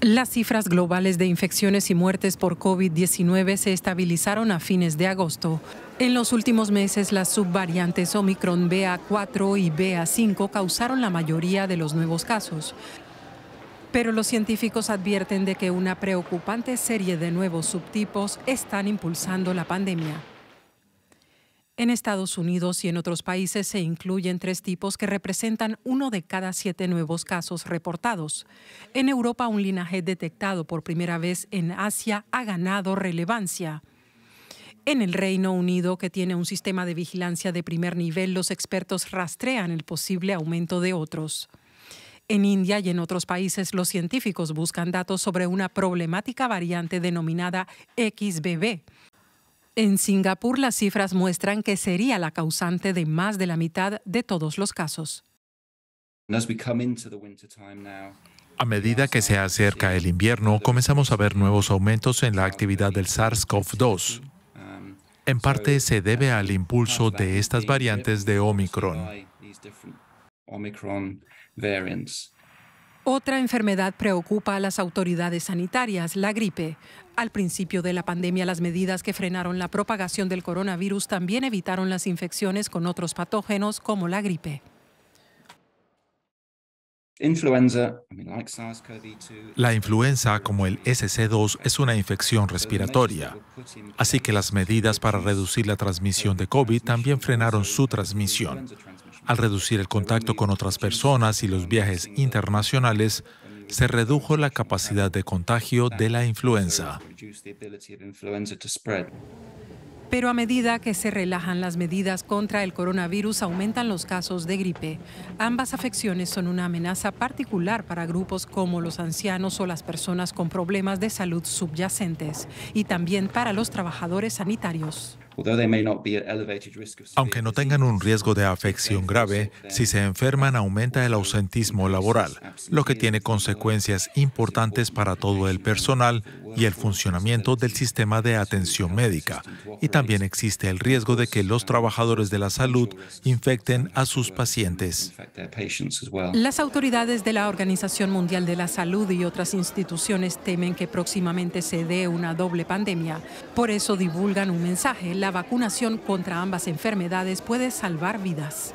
Las cifras globales de infecciones y muertes por COVID-19 se estabilizaron a fines de agosto. En los últimos meses, las subvariantes Omicron BA4 y BA5 causaron la mayoría de los nuevos casos. Pero los científicos advierten de que una preocupante serie de nuevos subtipos están impulsando la pandemia. En Estados Unidos y en otros países se incluyen tres tipos que representan uno de cada siete nuevos casos reportados. En Europa, un linaje detectado por primera vez en Asia ha ganado relevancia. En el Reino Unido, que tiene un sistema de vigilancia de primer nivel, los expertos rastrean el posible aumento de otros. En India y en otros países, los científicos buscan datos sobre una problemática variante denominada XBB en Singapur las cifras muestran que sería la causante de más de la mitad de todos los casos. A medida que se acerca el invierno, comenzamos a ver nuevos aumentos en la actividad del SARS-CoV-2. Um, en parte se debe al impulso de estas variantes de Omicron. Otra enfermedad preocupa a las autoridades sanitarias, la gripe. Al principio de la pandemia, las medidas que frenaron la propagación del coronavirus también evitaron las infecciones con otros patógenos como la gripe. La influenza, como el SC2, es una infección respiratoria, así que las medidas para reducir la transmisión de COVID también frenaron su transmisión. Al reducir el contacto con otras personas y los viajes internacionales, se redujo la capacidad de contagio de la influenza. Pero a medida que se relajan las medidas contra el coronavirus, aumentan los casos de gripe. Ambas afecciones son una amenaza particular para grupos como los ancianos o las personas con problemas de salud subyacentes y también para los trabajadores sanitarios. Aunque no tengan un riesgo de afección grave, si se enferman aumenta el ausentismo laboral, lo que tiene consecuencias importantes para todo el personal y el funcionamiento del sistema de atención médica. Y también existe el riesgo de que los trabajadores de la salud infecten a sus pacientes. Las autoridades de la Organización Mundial de la Salud y otras instituciones temen que próximamente se dé una doble pandemia. Por eso divulgan un mensaje. La la vacunación contra ambas enfermedades puede salvar vidas.